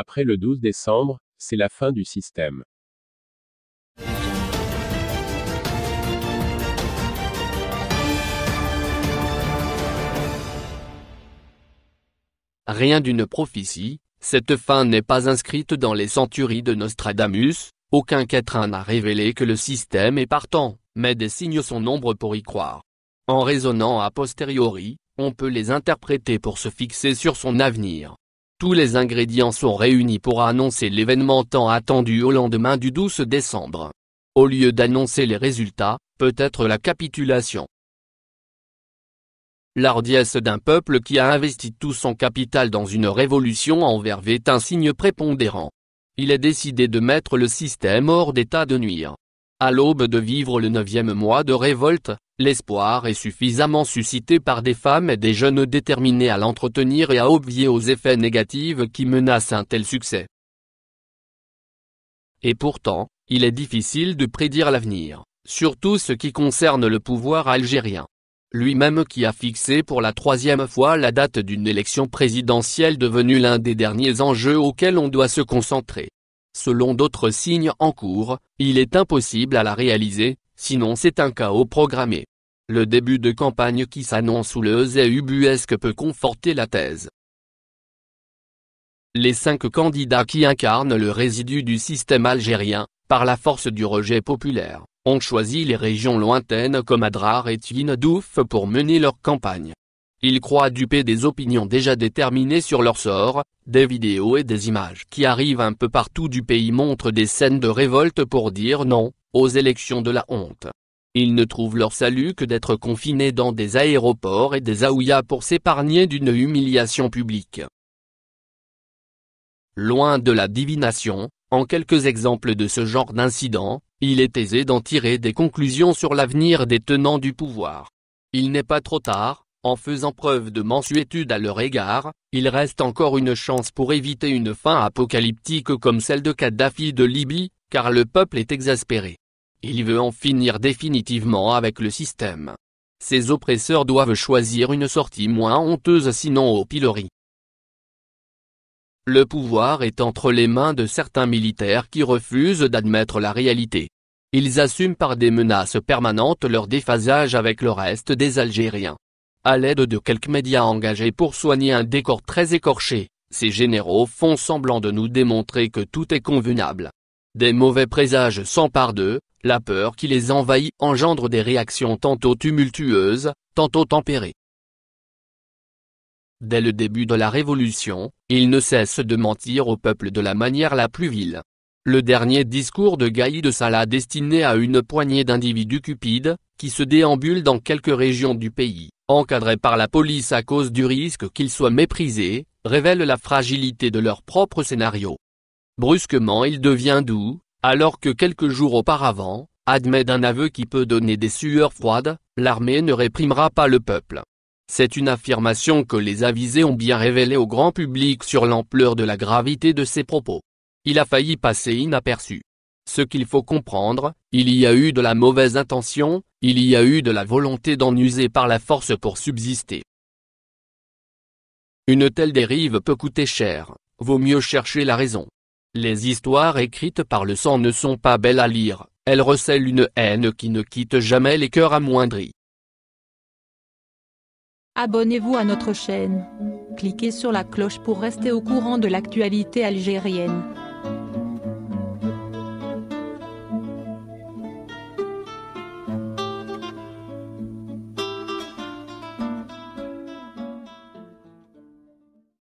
Après le 12 décembre, c'est la fin du système. Rien d'une prophétie, cette fin n'est pas inscrite dans les centuries de Nostradamus, aucun quatrain n'a révélé que le système est partant, mais des signes sont nombreux pour y croire. En raisonnant a posteriori, on peut les interpréter pour se fixer sur son avenir. Tous les ingrédients sont réunis pour annoncer l'événement tant attendu au lendemain du 12 décembre. Au lieu d'annoncer les résultats, peut-être la capitulation. L'ardiesse d'un peuple qui a investi tout son capital dans une révolution envers est un signe prépondérant. Il est décidé de mettre le système hors d'état de nuire. À l'aube de vivre le neuvième mois de révolte, L'espoir est suffisamment suscité par des femmes et des jeunes déterminés à l'entretenir et à obvier aux effets négatifs qui menacent un tel succès. Et pourtant, il est difficile de prédire l'avenir, surtout ce qui concerne le pouvoir algérien. Lui-même qui a fixé pour la troisième fois la date d'une élection présidentielle devenue l'un des derniers enjeux auxquels on doit se concentrer. Selon d'autres signes en cours, il est impossible à la réaliser, sinon c'est un chaos programmé. Le début de campagne qui s'annonce le et ubuesque peut conforter la thèse. Les cinq candidats qui incarnent le résidu du système algérien, par la force du rejet populaire, ont choisi les régions lointaines comme Adrar et Tindouf pour mener leur campagne. Ils croient duper des opinions déjà déterminées sur leur sort, des vidéos et des images qui arrivent un peu partout du pays montrent des scènes de révolte pour dire non, aux élections de la honte. Ils ne trouvent leur salut que d'être confinés dans des aéroports et des aouïas pour s'épargner d'une humiliation publique. Loin de la divination, en quelques exemples de ce genre d'incident, il est aisé d'en tirer des conclusions sur l'avenir des tenants du pouvoir. Il n'est pas trop tard, en faisant preuve de mansuétude à leur égard, il reste encore une chance pour éviter une fin apocalyptique comme celle de Kadhafi de Libye, car le peuple est exaspéré. Il veut en finir définitivement avec le système. Ses oppresseurs doivent choisir une sortie moins honteuse sinon au pilori. Le pouvoir est entre les mains de certains militaires qui refusent d'admettre la réalité. Ils assument par des menaces permanentes leur déphasage avec le reste des Algériens. À l'aide de quelques médias engagés pour soigner un décor très écorché, ces généraux font semblant de nous démontrer que tout est convenable. Des mauvais présages s'emparent d'eux, la peur qui les envahit engendre des réactions tantôt tumultueuses, tantôt tempérées. Dès le début de la Révolution, ils ne cessent de mentir au peuple de la manière la plus vile. Le dernier discours de Gaï de salah destiné à une poignée d'individus cupides, qui se déambulent dans quelques régions du pays, encadrés par la police à cause du risque qu'ils soient méprisés, révèle la fragilité de leur propre scénario. Brusquement il devient doux, alors que quelques jours auparavant, admet d'un aveu qui peut donner des sueurs froides, l'armée ne réprimera pas le peuple. C'est une affirmation que les avisés ont bien révélée au grand public sur l'ampleur de la gravité de ses propos. Il a failli passer inaperçu. Ce qu'il faut comprendre, il y a eu de la mauvaise intention, il y a eu de la volonté d'en user par la force pour subsister. Une telle dérive peut coûter cher, vaut mieux chercher la raison. Les histoires écrites par le sang ne sont pas belles à lire, elles recèlent une haine qui ne quitte jamais les cœurs amoindris. Abonnez-vous à notre chaîne. Cliquez sur la cloche pour rester au courant de l'actualité algérienne.